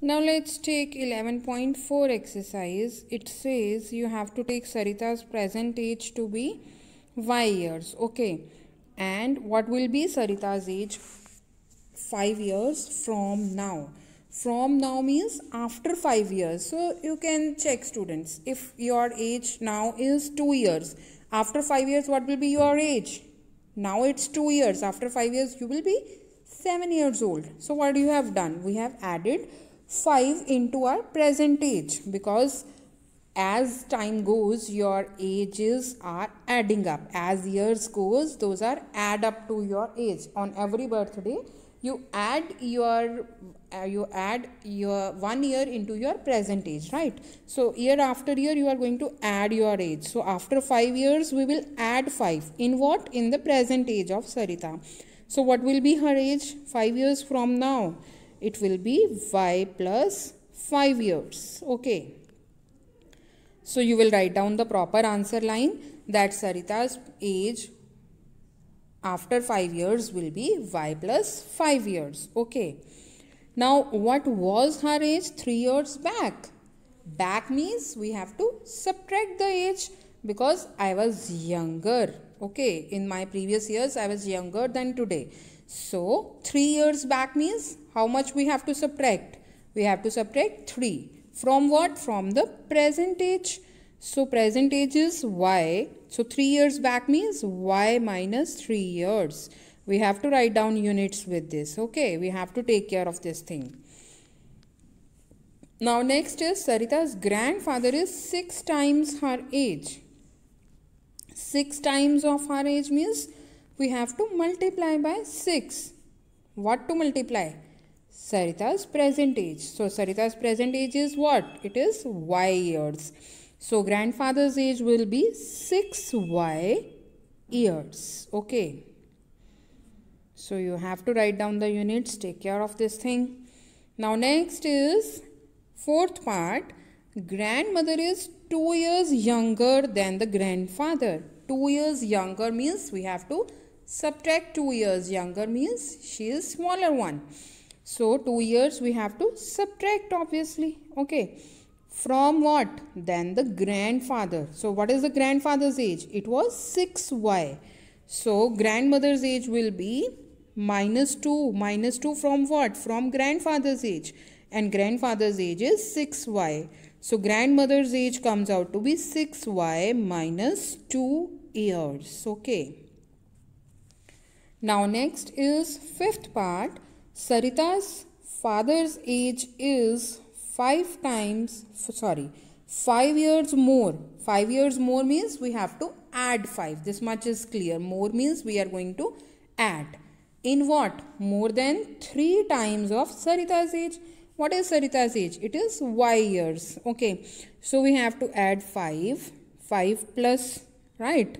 Now let's take 11.4 exercise. It says you have to take Sarita's present age to be y years. Okay. And what will be Sarita's age 5 years from now? From now means after 5 years. So you can check students. If your age now is 2 years, after 5 years what will be your age? Now it's 2 years. After 5 years you will be 7 years old. So what do you have done? We have added 5 into our present age because as time goes your ages are adding up as years goes those are add up to your age on every birthday you add your uh, you add your one year into your present age right so year after year you are going to add your age so after 5 years we will add 5 in what in the present age of sarita so what will be her age 5 years from now it will be y plus 5 years. Okay. So you will write down the proper answer line that Sarita's age after 5 years will be y plus 5 years. Okay. Now what was her age 3 years back? Back means we have to subtract the age because I was younger okay in my previous years i was younger than today so 3 years back means how much we have to subtract we have to subtract 3 from what from the present age so present age is y so 3 years back means y minus 3 years we have to write down units with this okay we have to take care of this thing now next is sarita's grandfather is 6 times her age 6 times of our age means we have to multiply by 6. What to multiply? Sarita's present age. So Sarita's present age is what? It is y years. So grandfather's age will be 6y years. Okay. So you have to write down the units. Take care of this thing. Now next is fourth part. Grandmother is 2 years younger than the grandfather. 2 years younger means we have to subtract 2 years younger means she is smaller one. So 2 years we have to subtract obviously. Okay. From what? Then the grandfather. So what is the grandfather's age? It was 6y. So grandmother's age will be minus 2. Minus 2 from what? From grandfather's age. And grandfather's age is 6y. So grandmother's age comes out to be 6y minus 2 years okay now next is fifth part sarita's father's age is 5 times sorry 5 years more 5 years more means we have to add 5 this much is clear more means we are going to add in what more than 3 times of sarita's age what is sarita's age it is y years okay so we have to add 5 5 plus right?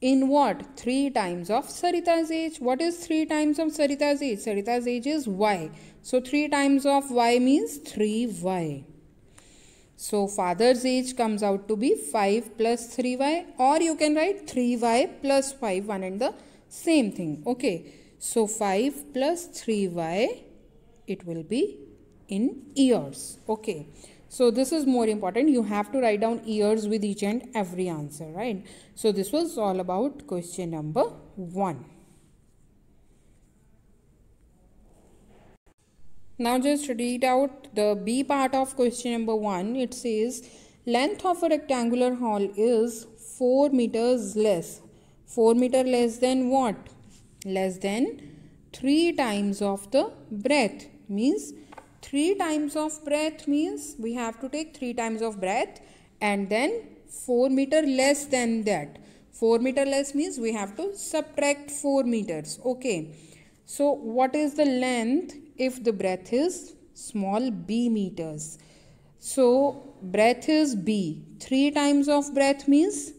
In what? Three times of Sarita's age. What is three times of Sarita's age? Sarita's age is y. So three times of y means 3y. So father's age comes out to be 5 plus 3y or you can write 3y plus 5, one and the same thing. Okay. So 5 plus 3y, it will be in years. Okay. So this is more important. You have to write down years with each and every answer, right? So this was all about question number 1. Now just read out the B part of question number 1. It says length of a rectangular hall is 4 meters less. 4 meter less than what? Less than 3 times of the breadth means 3 times of breath means we have to take 3 times of breath and then 4 meter less than that. 4 meter less means we have to subtract 4 meters. Okay. So what is the length if the breath is small b meters? So breath is b. 3 times of breath means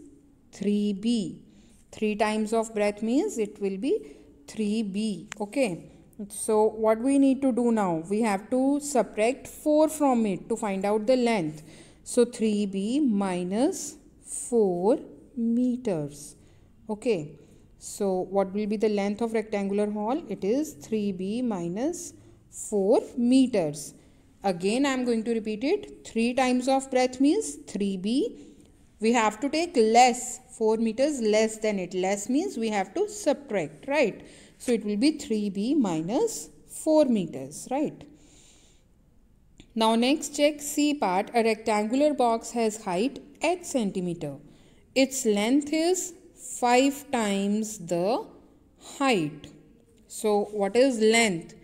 3b. 3 times of breath means it will be 3b. Okay. So what we need to do now? We have to subtract 4 from it to find out the length. So 3b minus 4 meters. Okay. So what will be the length of rectangular hall? It is 3b minus 4 meters. Again I am going to repeat it. 3 times of breadth means 3b. We have to take less. 4 meters less than it. Less means we have to subtract. Right. So it will be 3b minus 4 meters, right? Now next check C part. A rectangular box has height h centimeter. Its length is 5 times the height. So what is length?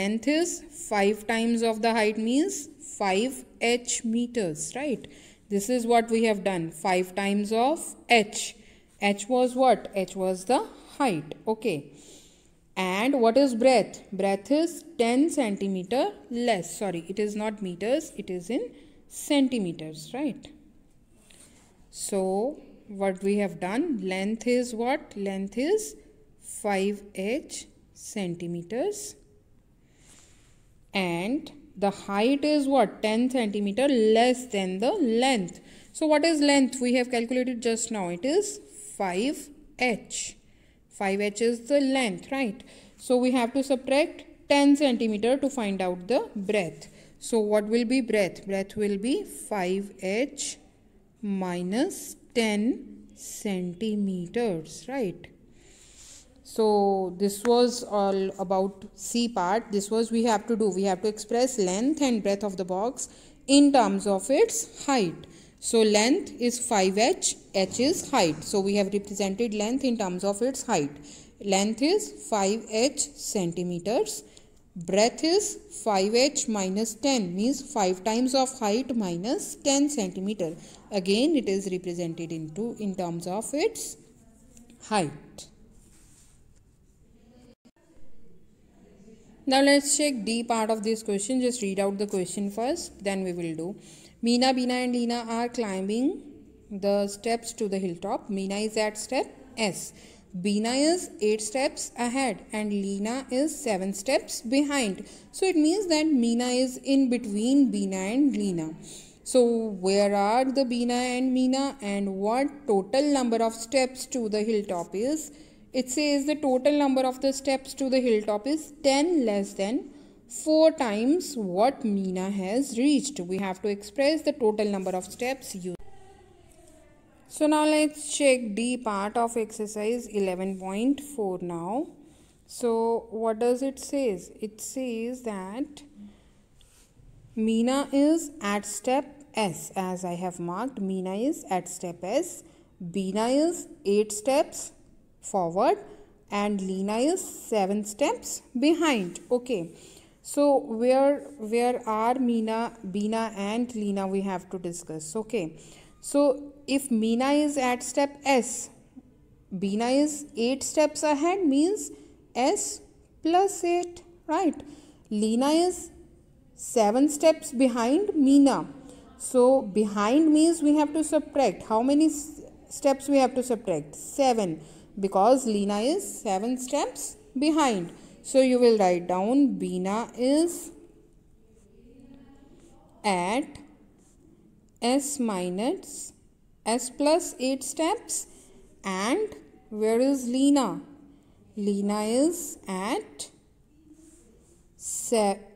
Length is 5 times of the height means 5 h meters, right? This is what we have done. 5 times of h. h was what? h was the height. Okay and what is breadth breadth is 10 centimeter less sorry it is not meters it is in centimeters right so what we have done length is what length is 5h centimeters and the height is what 10 centimeter less than the length so what is length we have calculated just now it is 5h 5h is the length, right? So we have to subtract 10 centimeter to find out the breadth. So what will be breadth? Breadth will be 5h minus 10 centimeters, right? So this was all about C part. This was we have to do. We have to express length and breadth of the box in terms of its height. So length is 5h, h is height. So we have represented length in terms of its height. Length is 5h centimeters. Breadth is 5h minus 10 means 5 times of height minus 10 centimeter. Again it is represented into in terms of its height. Now let's check D part of this question. Just read out the question first then we will do. Meena, Bina and Lina are climbing the steps to the hilltop. Meena is at step S. Bina is 8 steps ahead and Lina is 7 steps behind. So it means that Meena is in between Bina and Lina. So where are the Bina and Meena and what total number of steps to the hilltop is? It says the total number of the steps to the hilltop is 10 less than 4 times what Mina has reached. We have to express the total number of steps used. So now let's check D part of exercise 11.4 now. So what does it says? It says that Mina is at step S as I have marked. Mina is at step S. Bina is 8 steps forward and Lena is 7 steps behind. Okay so where where are Mina, Bina and Lena? we have to discuss. Okay. So if Mina is at step S, Bina is 8 steps ahead means S plus 8, right? Lena is 7 steps behind Mina. So behind means we have to subtract. How many steps we have to subtract? 7 because Lena is 7 steps behind. So you will write down Bina is at S minus S plus 8 steps and where is Lena? Lena is at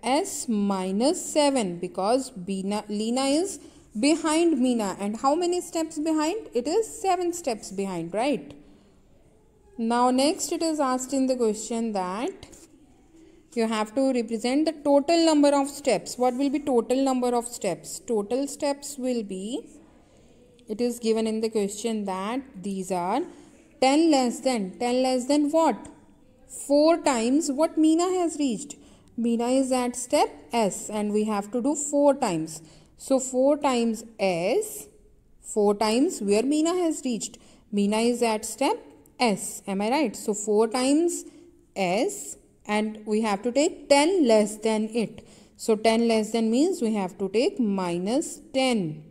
S minus 7 because Bina, Lena is behind Mina and how many steps behind? It is 7 steps behind, right? Now next it is asked in the question that you have to represent the total number of steps what will be total number of steps total steps will be it is given in the question that these are 10 less than 10 less than what 4 times what Meena has reached Meena is at step S and we have to do 4 times so 4 times S 4 times where Meena has reached Meena is at step S am I right so 4 times S and we have to take 10 less than it. So 10 less than means we have to take minus 10.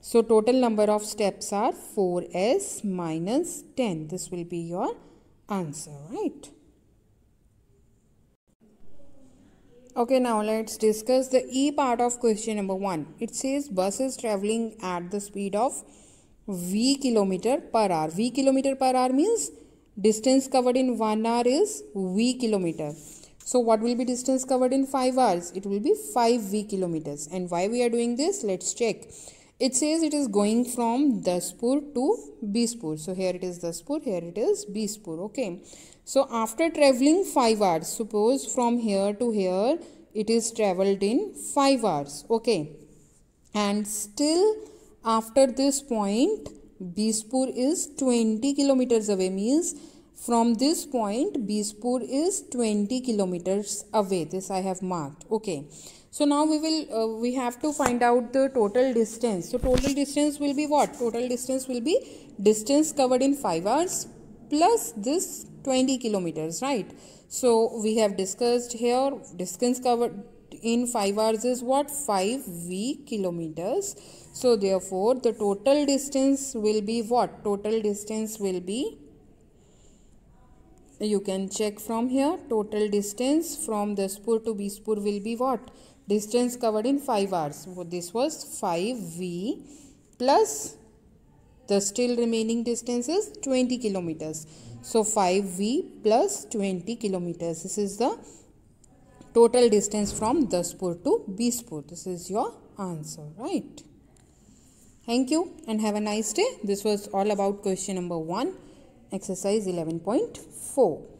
So total number of steps are 4s minus 10. This will be your answer, right? Okay, now let's discuss the E part of question number 1. It says buses traveling at the speed of V kilometer per hour. V kilometer per hour means Distance covered in 1 hour is V kilometer. So what will be distance covered in 5 hours? It will be 5 V kilometers. And why we are doing this? Let's check. It says it is going from Daspur to Bispur. So here it is Daspur, here it is Bispur. Okay. So after traveling 5 hours, suppose from here to here, it is traveled in 5 hours. Okay. And still after this point, Bispur is 20 kilometers away means from this point Bispur is 20 kilometers away this I have marked okay so now we will uh, we have to find out the total distance so total distance will be what total distance will be distance covered in 5 hours plus this 20 kilometers right so we have discussed here distance covered in 5 hours is what 5 v kilometers so therefore the total distance will be what total distance will be you can check from here total distance from the spur to Bispur will be what distance covered in 5 hours this was 5v plus the still remaining distance is 20 kilometers so 5v plus 20 kilometers this is the total distance from Daspur to Bispur. This is your answer, right? Thank you and have a nice day. This was all about question number 1, exercise 11.4.